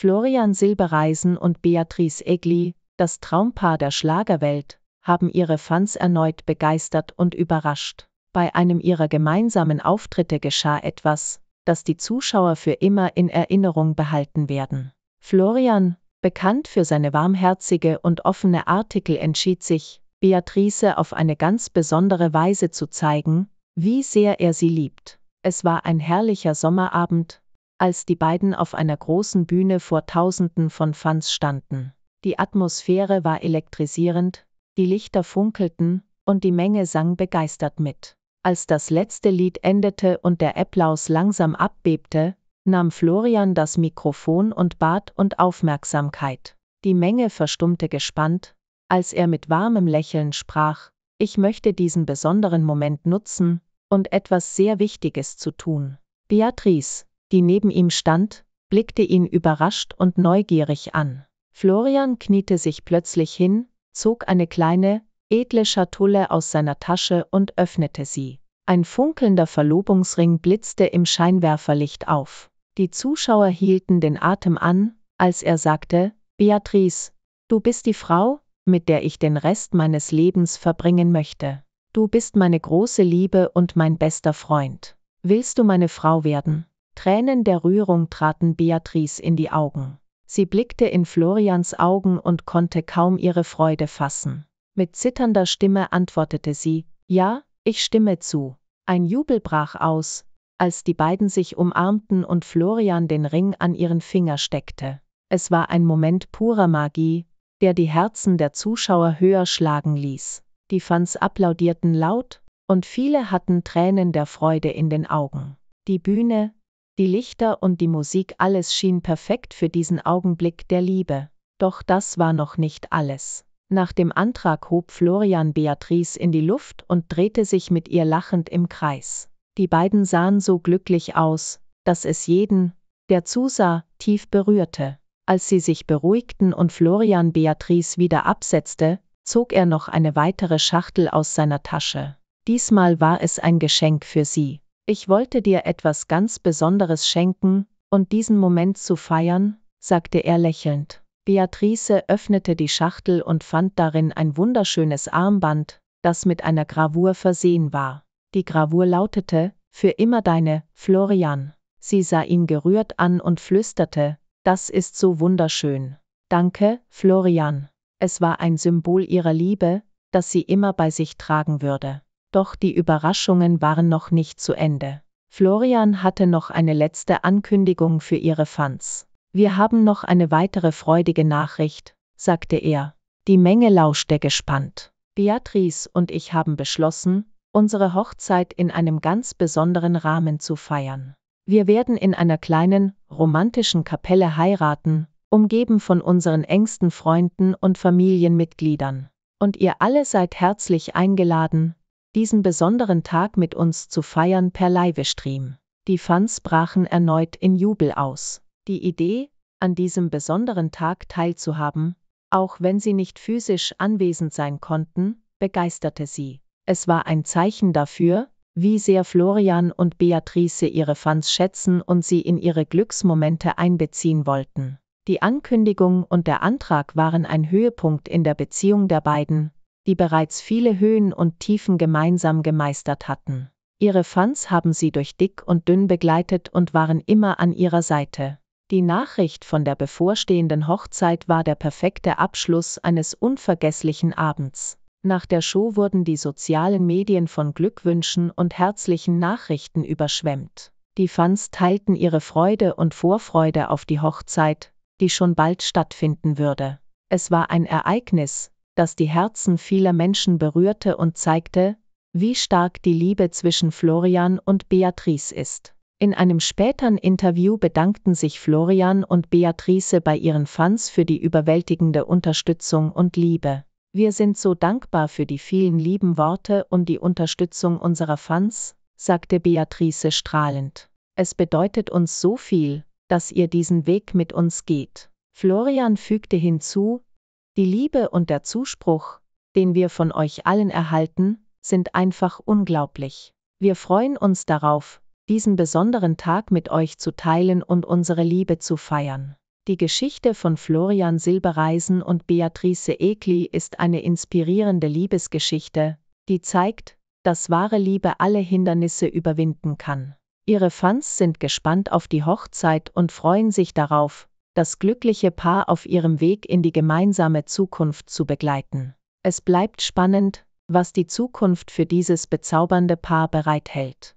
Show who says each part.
Speaker 1: Florian Silbereisen und Beatrice Egli, das Traumpaar der Schlagerwelt, haben ihre Fans erneut begeistert und überrascht. Bei einem ihrer gemeinsamen Auftritte geschah etwas, das die Zuschauer für immer in Erinnerung behalten werden. Florian, bekannt für seine warmherzige und offene Artikel, entschied sich, Beatrice auf eine ganz besondere Weise zu zeigen, wie sehr er sie liebt. Es war ein herrlicher Sommerabend, als die beiden auf einer großen Bühne vor Tausenden von Fans standen. Die Atmosphäre war elektrisierend, die Lichter funkelten und die Menge sang begeistert mit. Als das letzte Lied endete und der Applaus langsam abbebte, nahm Florian das Mikrofon und bat und Aufmerksamkeit. Die Menge verstummte gespannt, als er mit warmem Lächeln sprach, ich möchte diesen besonderen Moment nutzen, und etwas sehr Wichtiges zu tun. Beatrice, die neben ihm stand, blickte ihn überrascht und neugierig an. Florian kniete sich plötzlich hin, zog eine kleine, edle Schatulle aus seiner Tasche und öffnete sie. Ein funkelnder Verlobungsring blitzte im Scheinwerferlicht auf. Die Zuschauer hielten den Atem an, als er sagte, Beatrice, du bist die Frau, mit der ich den Rest meines Lebens verbringen möchte. Du bist meine große Liebe und mein bester Freund. Willst du meine Frau werden? Tränen der Rührung traten Beatrice in die Augen. Sie blickte in Florians Augen und konnte kaum ihre Freude fassen. Mit zitternder Stimme antwortete sie, ja, ich stimme zu. Ein Jubel brach aus, als die beiden sich umarmten und Florian den Ring an ihren Finger steckte. Es war ein Moment purer Magie, der die Herzen der Zuschauer höher schlagen ließ. Die Fans applaudierten laut, und viele hatten Tränen der Freude in den Augen. Die Bühne, die Lichter und die Musik alles schien perfekt für diesen Augenblick der Liebe. Doch das war noch nicht alles. Nach dem Antrag hob Florian Beatrice in die Luft und drehte sich mit ihr lachend im Kreis. Die beiden sahen so glücklich aus, dass es jeden, der zusah, tief berührte. Als sie sich beruhigten und Florian Beatrice wieder absetzte, zog er noch eine weitere Schachtel aus seiner Tasche. Diesmal war es ein Geschenk für sie. Ich wollte dir etwas ganz Besonderes schenken, und diesen Moment zu feiern, sagte er lächelnd. Beatrice öffnete die Schachtel und fand darin ein wunderschönes Armband, das mit einer Gravur versehen war. Die Gravur lautete, Für immer deine, Florian. Sie sah ihn gerührt an und flüsterte, Das ist so wunderschön. Danke, Florian. Es war ein Symbol ihrer Liebe, das sie immer bei sich tragen würde. Doch die Überraschungen waren noch nicht zu Ende. Florian hatte noch eine letzte Ankündigung für ihre Fans. Wir haben noch eine weitere freudige Nachricht, sagte er. Die Menge lauschte gespannt. Beatrice und ich haben beschlossen, unsere Hochzeit in einem ganz besonderen Rahmen zu feiern. Wir werden in einer kleinen, romantischen Kapelle heiraten, umgeben von unseren engsten Freunden und Familienmitgliedern. Und ihr alle seid herzlich eingeladen, diesen besonderen Tag mit uns zu feiern per Livestream. Die Fans brachen erneut in Jubel aus. Die Idee, an diesem besonderen Tag teilzuhaben, auch wenn sie nicht physisch anwesend sein konnten, begeisterte sie. Es war ein Zeichen dafür, wie sehr Florian und Beatrice ihre Fans schätzen und sie in ihre Glücksmomente einbeziehen wollten. Die Ankündigung und der Antrag waren ein Höhepunkt in der Beziehung der beiden, die bereits viele Höhen und Tiefen gemeinsam gemeistert hatten. Ihre Fans haben sie durch dick und dünn begleitet und waren immer an ihrer Seite. Die Nachricht von der bevorstehenden Hochzeit war der perfekte Abschluss eines unvergesslichen Abends. Nach der Show wurden die sozialen Medien von Glückwünschen und herzlichen Nachrichten überschwemmt. Die Fans teilten ihre Freude und Vorfreude auf die Hochzeit, die schon bald stattfinden würde. Es war ein Ereignis, das die Herzen vieler Menschen berührte und zeigte, wie stark die Liebe zwischen Florian und Beatrice ist. In einem späteren Interview bedankten sich Florian und Beatrice bei ihren Fans für die überwältigende Unterstützung und Liebe. Wir sind so dankbar für die vielen lieben Worte und die Unterstützung unserer Fans, sagte Beatrice strahlend. Es bedeutet uns so viel, dass ihr diesen Weg mit uns geht. Florian fügte hinzu, die Liebe und der Zuspruch, den wir von euch allen erhalten, sind einfach unglaublich. Wir freuen uns darauf, diesen besonderen Tag mit euch zu teilen und unsere Liebe zu feiern. Die Geschichte von Florian Silbereisen und Beatrice Ekli ist eine inspirierende Liebesgeschichte, die zeigt, dass wahre Liebe alle Hindernisse überwinden kann. Ihre Fans sind gespannt auf die Hochzeit und freuen sich darauf, das glückliche Paar auf ihrem Weg in die gemeinsame Zukunft zu begleiten. Es bleibt spannend, was die Zukunft für dieses bezaubernde Paar bereithält.